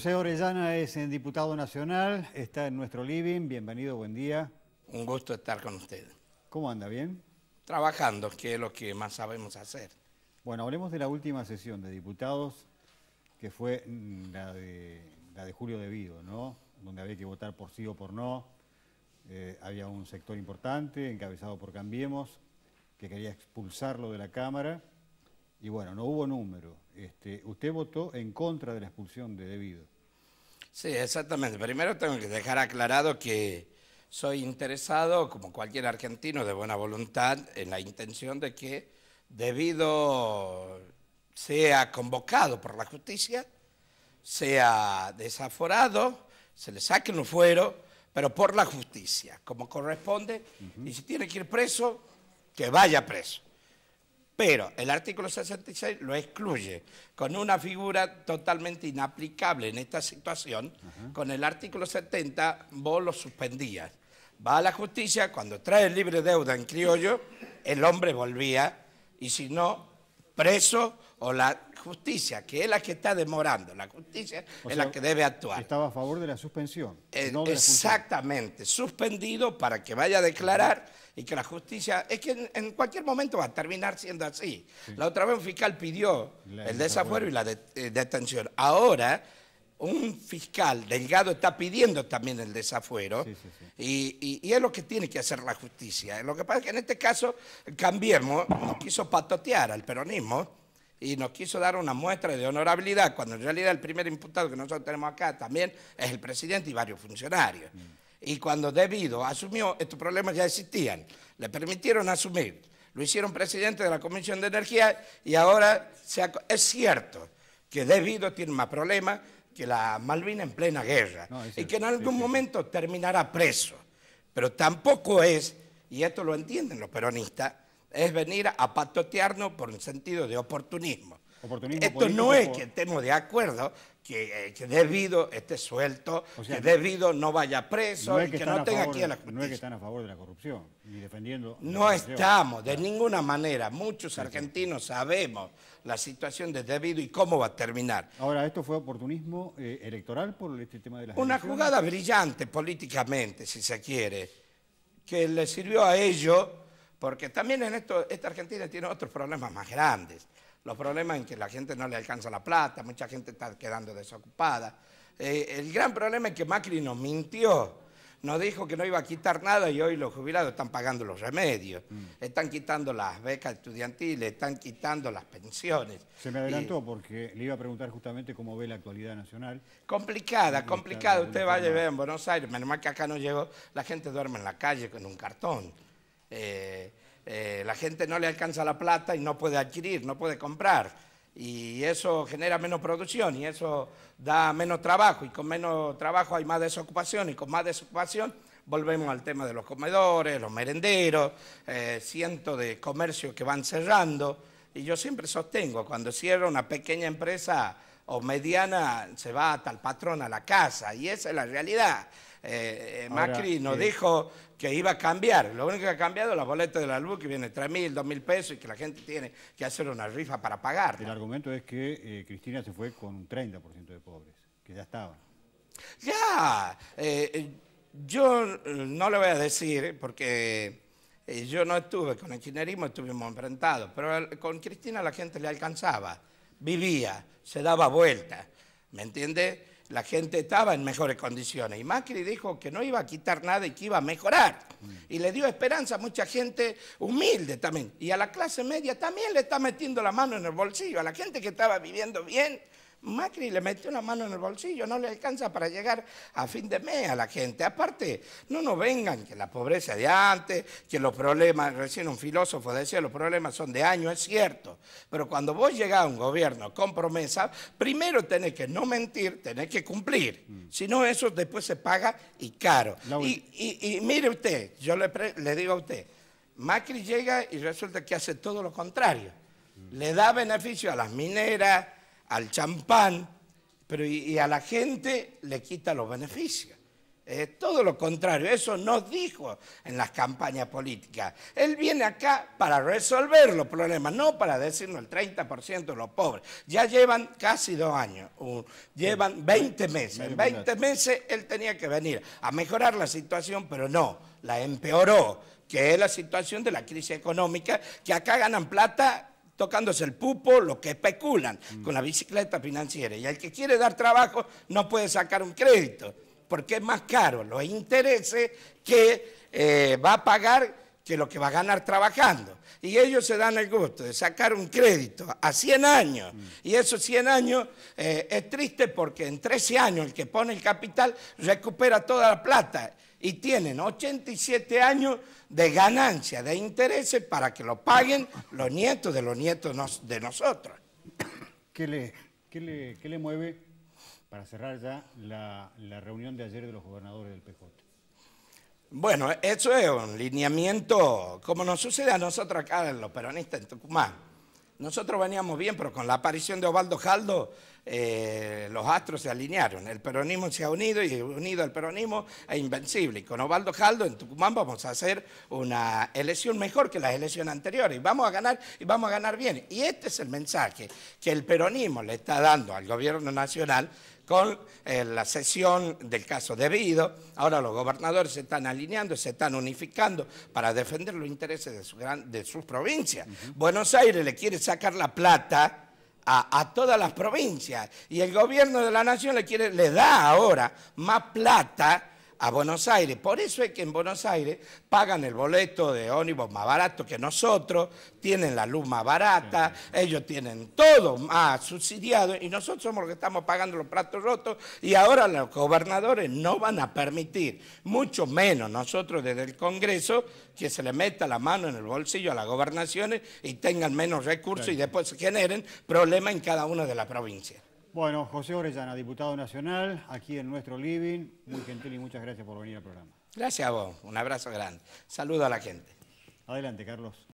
José Orellana es diputado nacional, está en nuestro living. Bienvenido, buen día. Un gusto estar con usted. ¿Cómo anda? ¿Bien? Trabajando, que es lo que más sabemos hacer. Bueno, hablemos de la última sesión de diputados, que fue mm, la de, Julio De ¿no? Donde había que votar por sí o por no. Eh, había un sector importante, encabezado por Cambiemos, que quería expulsarlo de la Cámara. Y bueno, no hubo número. Este, usted votó en contra de la expulsión de Debido. Sí, exactamente. Primero tengo que dejar aclarado que soy interesado, como cualquier argentino de buena voluntad, en la intención de que Debido sea convocado por la justicia, sea desaforado, se le saque un fuero, pero por la justicia, como corresponde, y si tiene que ir preso, que vaya preso. Pero el artículo 66 lo excluye con una figura totalmente inaplicable en esta situación. Con el artículo 70 vos lo suspendías. Va a la justicia, cuando trae el libre deuda en criollo, el hombre volvía y si no, preso o la justicia, que es la que está demorando, la justicia es la que debe actuar. Estaba a favor de la suspensión. Eh, exactamente, suspendido para que vaya a declarar y que la justicia, es que en, cualquier momento va a terminar siendo así. La otra vez un fiscal pidió el desafuero y la eh, detención. Ahora un fiscal delgado está pidiendo también el desafuero Y, es lo que tiene que hacer la justicia. Lo que pasa es que en este caso Cambiemos quiso patotear al peronismo y nos quiso dar una muestra de honorabilidad, cuando en realidad el primer imputado que nosotros tenemos acá también es el presidente y varios funcionarios. Y cuando debido asumió, estos problemas ya existían, le permitieron asumir, lo hicieron presidente de la Comisión de Energía y ahora es cierto que debido tiene más problemas que la Malvina en plena guerra y que en algún momento terminará preso. Pero tampoco es, y esto lo entienden los peronistas, es venir a patotearnos por el sentido de oportunismo. Esto no es que estemos de acuerdo que, eh, debido esté suelto, que debido no vaya preso que, no tenga aquí a la justicia. No es que están a favor de la corrupción, ni defendiendo... No estamos, de ninguna manera. Muchos argentinos sabemos la situación de debido y cómo va a terminar. Ahora, ¿esto fue oportunismo eh, electoral por este tema de las Una jugada brillante políticamente, si se quiere, que le sirvió a ellos porque también en esto, esta Argentina tiene otros problemas más grandes. Los problemas en que la gente no le alcanza la plata, mucha gente está quedando desocupada. Eh, el gran problema es que Macri nos mintió nos dijo que no iba a quitar nada y hoy los jubilados están pagando los remedios, mm. están quitando las becas estudiantiles, están quitando las pensiones. Se me adelantó porque le iba a preguntar justamente cómo ve la actualidad nacional. Complicada, complicada. Usted vaya a ve en Buenos Aires, menos mal que acá no llegó, la gente duerme en la calle con un cartón. Eh, eh, la gente no le alcanza la plata y no puede adquirir, no puede comprar. Y eso genera menos producción y eso da menos trabajo. Y con menos trabajo hay más desocupación y con más desocupación volvemos al tema de los comedores, los merenderos, eh, cientos de comercios que van cerrando. Y yo siempre sostengo, cuando cierra una pequeña empresa o mediana, se va tal el patrón a la casa. Y esa es la realidad. Eh, eh, Macri nos dijo que iba a cambiar. Lo único que ha cambiado es la boleta de la luz, que viene 3.000, 2.000 pesos y que la gente tiene que hacer una rifa para pagar. El argumento es que eh, Cristina se fue con un 30% de pobres, que ya estaban. Ya, yo no le voy a decir porque yo no estuve con el chinerismo estuvimos enfrentados, pero con Cristina la gente le alcanzaba, vivía, se daba vuelta, ¿me entiendes? la gente estaba en mejores condiciones. Y Macri dijo que no iba a quitar nada y que iba a mejorar. Y le dio esperanza a mucha gente humilde también. Y a la clase media también le está metiendo la mano en el bolsillo. A la gente que estaba viviendo bien, Macri le metió una mano en el bolsillo, no le alcanza para llegar a fin de mes a la gente. Aparte, no nos vengan que la pobreza de antes, que los problemas, recién un filósofo decía, los problemas son de año, es cierto. Pero cuando vos llegás a un gobierno con promesa, primero tenés que no mentir, tenés que cumplir. Mm. Si no, eso después se paga y caro. y, mire usted, yo le, digo a usted, Macri llega y resulta que hace todo lo contrario. Mm. Le da beneficio a las mineras, al champán, pero y, a la gente le quita los beneficios. todo lo contrario, eso nos dijo en las campañas políticas. Él viene acá para resolver los problemas, no para decirnos el 30% de los pobres. Ya llevan casi dos años, llevan 20 meses. En 20 meses él tenía que venir a mejorar la situación, pero no, la empeoró, que es la situación de la crisis económica, que acá ganan plata tocándose el pupo, lo que especulan mm. con la bicicleta financiera. Y el que quiere dar trabajo no puede sacar un crédito, porque es más caro los intereses que eh, va a pagar que lo que va a ganar trabajando. Y ellos se dan el gusto de sacar un crédito a 100 años. Mm. Y esos 100 años eh, es triste porque en 13 años el que pone el capital recupera toda la plata y tienen 87 años de ganancia, de intereses para que lo paguen los nietos de los nietos de nosotros. ¿Qué le, qué le, mueve, para cerrar ya, la, reunión de ayer de los gobernadores del PJ? Bueno, eso es un lineamiento, como nos sucede a nosotros acá, en los peronistas en Tucumán nosotros veníamos bien, pero con la aparición de Ovaldo Jaldo eh, los astros se alinearon. El peronismo se ha unido y unido al peronismo es invencible. Y con Ovaldo Jaldo en Tucumán vamos a hacer una elección mejor que las elecciones anteriores. Y vamos a ganar y vamos a ganar bien. Y este es el mensaje que el peronismo le está dando al gobierno nacional con eh, la sesión del caso debido. Ahora los gobernadores se están alineando, se están unificando para defender los intereses de, sus provincias. Buenos Aires le quiere sacar la plata. A, todas las provincias y el gobierno de la nación le da ahora más plata a Buenos Aires. Por eso es que en Buenos Aires pagan el boleto de ónibus más barato que nosotros, tienen la luz más barata, ellos tienen todo más subsidiado y nosotros somos los que estamos pagando los platos rotos y ahora los gobernadores no van a permitir, mucho menos nosotros desde el Congreso, que se le meta la mano en el bolsillo a las gobernaciones y tengan menos recursos y después generen problemas en cada una de las provincias. Bueno, José Orellana, diputado nacional, aquí en nuestro living. Muy gentil y muchas gracias por venir al programa. Gracias a vos, un abrazo grande. Saludo a la gente. Adelante, Carlos.